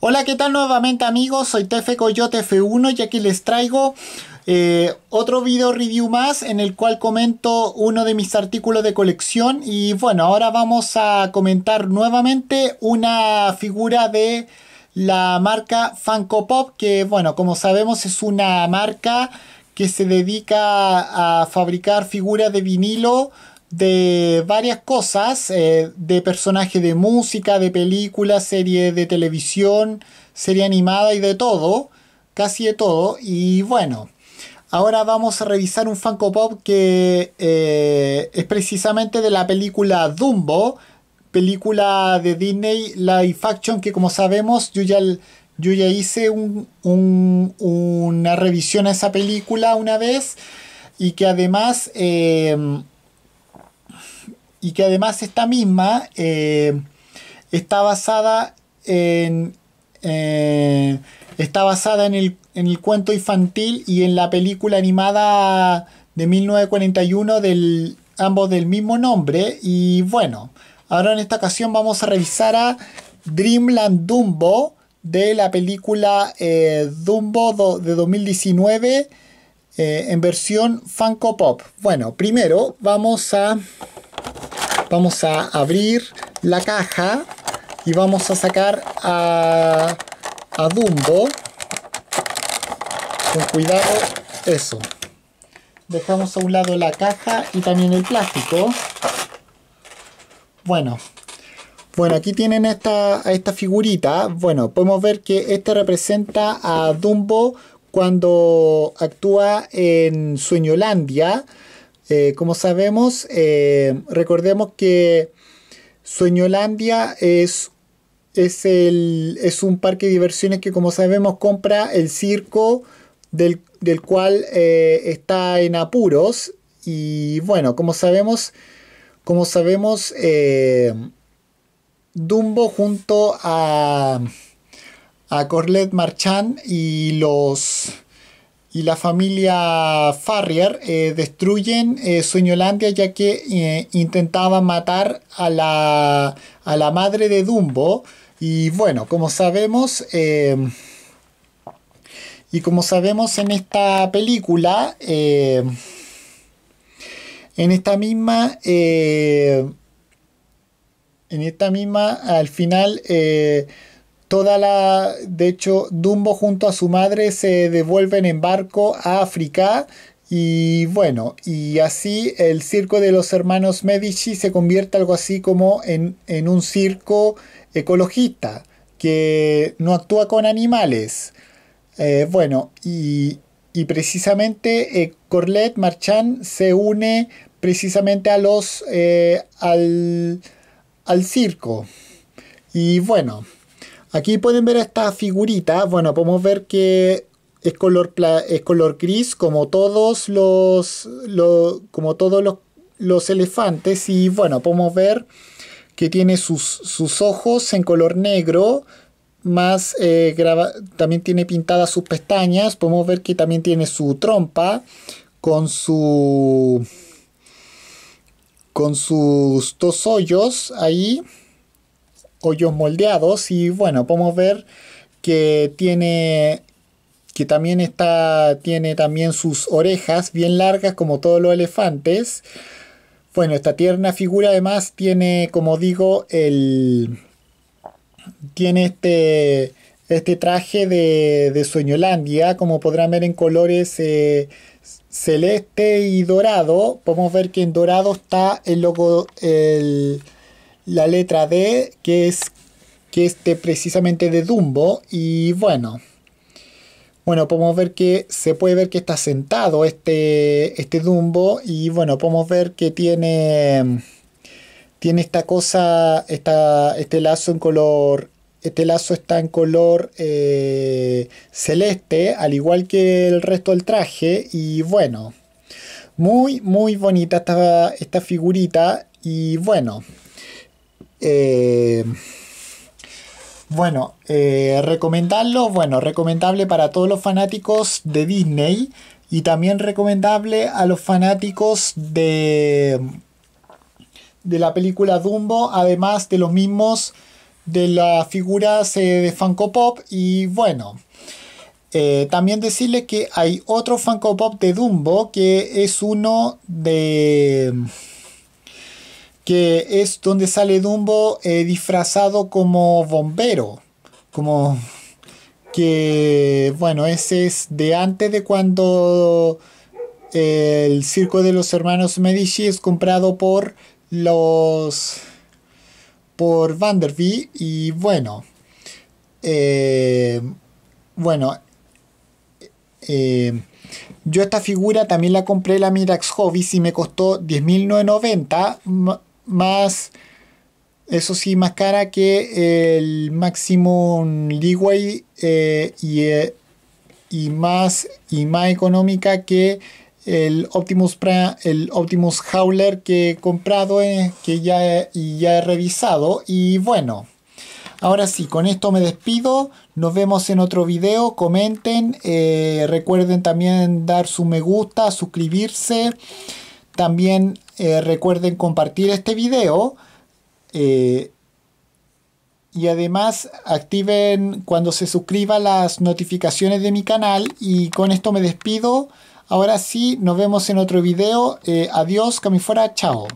Hola, ¿qué tal nuevamente amigos? Soy Tefe Coyote F1 y aquí les traigo eh, otro video review más en el cual comento uno de mis artículos de colección y bueno, ahora vamos a comentar nuevamente una figura de la marca Funko Pop que bueno, como sabemos es una marca que se dedica a fabricar figuras de vinilo de varias cosas, eh, de personajes de música, de películas, serie de televisión, serie animada y de todo, casi de todo. Y bueno, ahora vamos a revisar un Funko Pop que eh, es precisamente de la película Dumbo, película de Disney Live Action que como sabemos yo ya, yo ya hice una revisión a esa película una vez y que además... Eh, y que además esta misma eh, está basada en eh, está basada en el, cuento infantil y en la película animada de 1941 del ambos del mismo nombre y bueno ahora en esta ocasión vamos a revisar a Dreamland Dumbo de la película eh, Dumbo de 2019 en versión Funko Pop bueno primero vamos a Vamos a abrir la caja y vamos a sacar a, a Dumbo. Con cuidado, eso. Dejamos a un lado la caja y también el plástico. Bueno, bueno, aquí tienen esta, esta figurita. Bueno, podemos ver que este representa a Dumbo cuando actúa en Sueñolandia. Eh, como sabemos, eh, recordemos que Sueñolandia es, es, el, es, un parque de diversiones que, como sabemos, compra el circo del, cual eh, está en apuros. Y bueno, como sabemos, como sabemos Dumbo junto a, a Corlet Marchand y los y la familia Farrier eh, destruyen Sueño eh, Sueñolandia ya que eh, intentaban matar a la, a la, madre de Dumbo. Y bueno, como sabemos, em, y como sabemos en esta película, em, en esta misma, en esta misma, al final Toda la, de hecho, Dumbo junto a su madre se devuelven en barco a África y bueno, y así el circo de los hermanos Medici se convierte algo así como en, un circo ecologista que no actúa con animales. Eh, bueno, y, precisamente eh, Corlette Marchand se une precisamente a los eh, al, al circo. Y bueno, Aquí pueden ver esta figurita. Bueno, podemos ver que es color, es color gris como todos los, como todos los, elefantes. Y bueno, podemos ver que tiene sus, ojos en color negro. Más eh, también tiene pintadas sus pestañas. Podemos ver que también tiene su trompa con su con sus dos hoyos ahí hoyos moldeados y bueno, podemos ver que tiene que también está tiene también sus orejas bien largas como todos los elefantes. Bueno, esta tierna figura además tiene, como digo, el tiene este este traje de, de Sueñolandia, como podrán ver en colores eh, celeste y dorado. Podemos ver que en dorado está el logo, el, la letra D, que es que esté precisamente de Dumbo. Y bueno, bueno, podemos ver que se puede ver que está sentado este, este Dumbo. Y bueno, podemos ver que tiene, tiene esta cosa, esta, este lazo en color. Este lazo está en color eh, celeste, al igual que el resto del traje. Y bueno, muy, muy bonita esta, esta figurita. Y bueno, eh, bueno, eh, recomendarlo, bueno, recomendable para todos los fanáticos de Disney y también recomendable a los fanáticos de, de la película Dumbo, además de los mismos de las figuras eh, de Funko Pop y bueno. también decirle que hay otro Funko Pop de Dumbo que es uno de que es donde sale Dumbo eh, disfrazado como bombero, como que, bueno, ese es de antes de cuando el circo de los hermanos Medici es comprado por los por Vanderbilt y bueno eh, bueno eh, yo esta figura también la compré en la Mirax Hobbies y me costó 10.990 más, eso sí, más cara que el Maximum Leeway eh, eh, y, más, y más económica que el Optimus, el Optimus Howler que he comprado, eh, que ya he, ya he revisado. Y bueno, ahora sí, con esto me despido. Nos vemos en otro video. Comenten. Eh, recuerden también dar su me gusta, suscribirse. También eh, recuerden compartir este video. Eh, y además activen cuando se suscriba las notificaciones de mi canal. Y con esto me despido. Ahora sí, nos vemos en otro video. Eh, adiós, que fuera, chao.